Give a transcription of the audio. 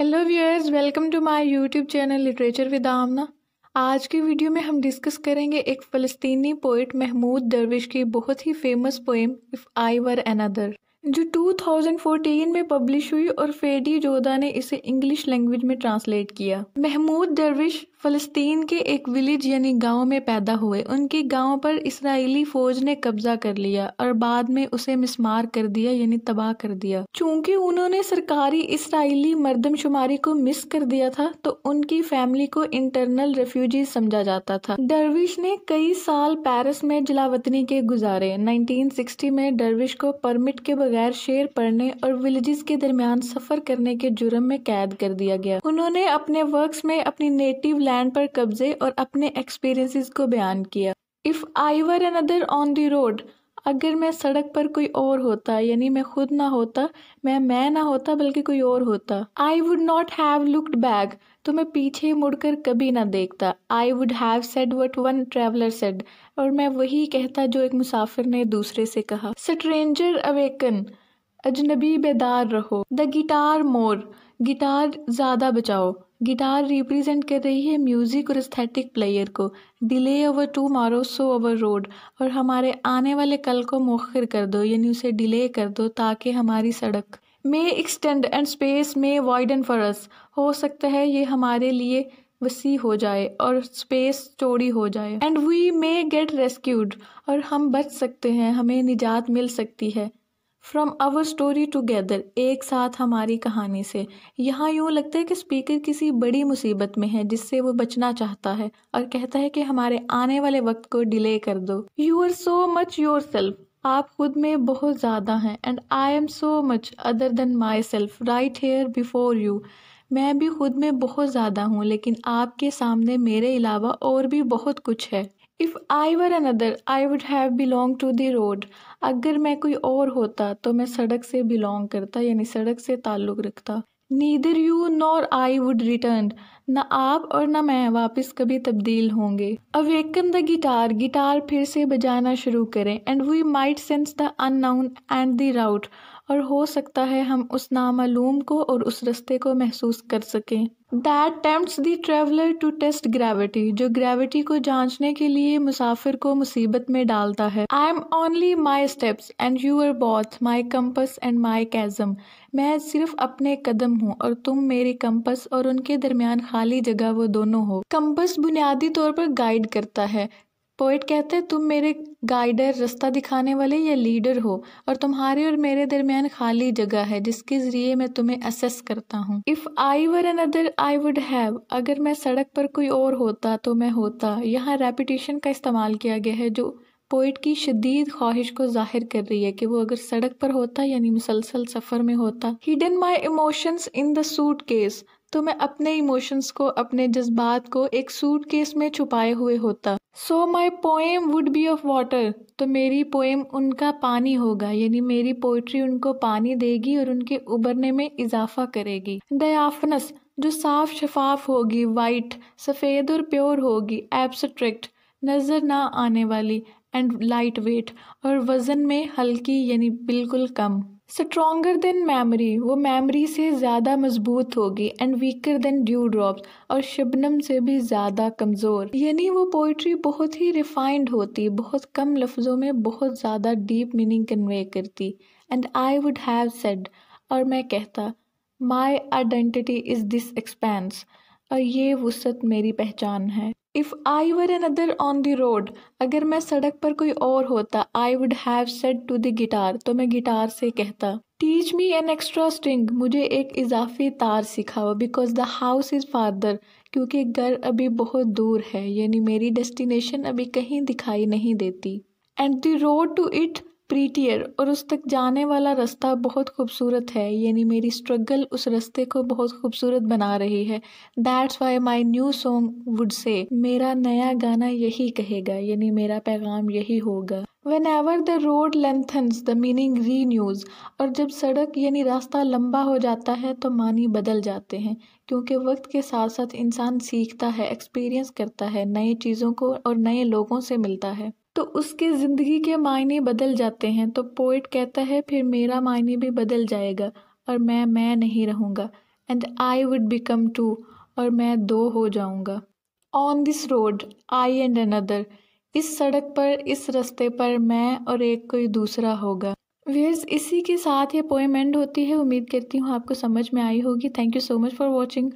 hello viewers welcome to my YouTube channel literature with Amna आज की video में हम डिस्कस करेंगे एक फ़लस्तीनी पोइट महमूद दरविश की बहुत ही famous poem if I were another जो 2014 में पब्लिश हुई और फेडी जोदा ने इसे इंग्लिश लैंग्वेज में ट्रांसलेट किया महमूद दरविश फ़लस्तीन के एक विलेज यानी गांव में पैदा हुए उनके गांव पर इसराइली फ़ौज ने कब्जा कर लिया और बाद में उसे मिसमार कर दिया यानी तबाह कर दिया चूंकि उन्होंने सरकारी इसराइली मर्दमशुमारी को मिस कर दिया था तो उनकी फैमिली को इंटरनल रेफ्यूजी समझा जाता था डरविश ने कई साल पेरिस में जिलावतनी के गुजारे नाइनटीन में डरविश को परमिट के बगैर शेर पढ़ने और विलेजेस के दरमियान सफर करने के जुर्म में कैद कर दिया गया उन्होंने अपने वर्क में अपनी नेटिव लैंड पर कब्जे और अपने एक्सपीरियंसेस को बयान किया if I were N other on the road अगर मैं सड़क पर कोई और होता यानी मैं खुद ना होता मैं मैं ना होता बल्कि कोई और होता I would not have looked back तो मैं पीछे मुड़कर कभी ना देखता I would have said what one traveller said और मैं वही कहता जो एक मुसाफिर ने दूसरे से कहा स्ट्रेंजर अवेकन अजनबी बेदार रहो द गिटार मोर गिटार ज़्यादा बचाओ गिटार रिप्रेजेंट कर रही है म्यूज़िक और एस्थेटिक प्लेयर को डिले ओवर टू मारो सो ओवर रोड और हमारे आने वाले कल को मौखर कर दो यानी उसे डिले कर दो ताकि हमारी सड़क may extend and space may wide and फरस हो सकता है ये हमारे लिए वसी हो जाए और स्पेस चौड़ी हो जाए and we may get rescued और हम बच सकते हैं हमें निजात मिल सकती है फ्रॉम आवर स्टोरी टुगेदर एक साथ हमारी कहानी से यहाँ यूँ लगता है कि स्पीकर किसी बड़ी मुसीबत में है जिससे वो बचना चाहता है और कहता है कि हमारे आने वाले वक्त को डिले कर दो you are so much yourself आप खुद में बहुत ज़्यादा हैं and I am so much other than myself right here before you मैं भी खुद में बहुत ज़्यादा हूँ लेकिन आपके सामने मेरे अलावा और भी बहुत कुछ है if I were another I would have belong to the road अगर मैं कोई और होता तो मैं सड़क से बिलोंग करता यानी सड़क से ताल्लुक़ रखता neither you nor I would return ना आप और ना मैं वापस कभी तब्दील होंगे अवेकन द गिटार गिटार फिर से बजाना शुरू करें and we might sense the unknown and the route और हो सकता है हम उस नामालूम को और उस रस्ते को महसूस कर सकें that tempt the traveller to test gravity जो ग्रेविटी को जांचने के लिए मुसाफिर को मुसीबत में डालता है I am only my steps and your both my compass and my chasm मैं सिर्फ अपने कदम हूँ और तुम मेरे कंपस और उनके दरमियान खाली जगह वो दोनों हो कंपस बुनियादी तौर पर गाइड करता है पोइट कहते तुम मेरे गाइडर रास्ता दिखाने वाले या लीडर हो और तुम्हारे और मेरे दरमियान खाली जगह है जिसके ज़रिए मैं तुम्हें असेस करता हूँ if I were N another I would have अगर मैं सड़क पर कोई और होता तो मैं होता यहाँ रेपिटेशन का इस्तेमाल किया गया है जो पोइट की शदीद ख्वाहिश को जाहिर कर रही है कि वो अगर सड़क पर होता यानी मुसलसल सफ़र में होता hidden my emotions in the suitcase तो मैं अपने इमोशंस को अपने जज्बात को एक सूट केस में छुपाए हुए होता so my poem would be of water तो मेरी पोएम उनका पानी होगा यानी मेरी पोइट्री उनको पानी देगी और उनके उबरने में इजाफा करेगी दयाफनस जो साफ शफाफ होगी वाइट सफ़ेद और प्योर होगी एब्सट्रैक्ट नज़र ना आने वाली एंड लाइट वेट और वज़न में हल्की यानी बिल्कुल कम स्ट्रॉगर देन मेमरी वो मेमरी से ज़्यादा मजबूत होगी and weaker than dew drop और शबनम से भी ज़्यादा कमज़ोर यानी वो पोइट्री बहुत ही रिफाइंड होती बहुत कम लफ्ज़ों में बहुत ज़्यादा डीप मीनिंग कन्वे करती and I would have said और मैं कहता my identity is this expanse और ये वसत मेरी पहचान है if I were N other on the road अगर मैं सड़क पर कोई और होता I would have said to the guitar तो मैं गिटार से कहता teach me an extra string मुझे एक इजाफी तार सिखाओ because the house is farther क्योंकि घर अभी बहुत दूर है यानी मेरी डेस्टिनेशन अभी कहीं दिखाई नहीं देती and the road to it prettier और उस तक जाने वाला रास्ता बहुत खूबसूरत है यानी मेरी स्ट्रगल उस रास्ते को बहुत खूबसूरत बना रही है that's why my new song would say मेरा नया गाना यही कहेगा यानी मेरा पैगाम यही होगा whenever the road lengthens the meaning renews और जब सड़क यानी रास्ता लंबा हो जाता है तो मानी बदल जाते हैं क्योंकि वक्त के साथ साथ इंसान सीखता है एक्सपीरियंस करता है नई चीज़ों को और नए लोगों से मिलता है तो उसके ज़िंदगी के मायने बदल जाते हैं तो पोइट कहता है फिर मेरा मायने भी बदल जाएगा और मैं मैं नहीं रहूँगा and I would become two और मैं दो हो जाऊँगा on this road I and another इस सड़क पर इस रास्ते पर मैं और एक कोई दूसरा होगा वेयर्स इसी के साथ ये पोएम एंड होती है उम्मीद करती हूँ आपको समझ में आई होगी thank you so much for watching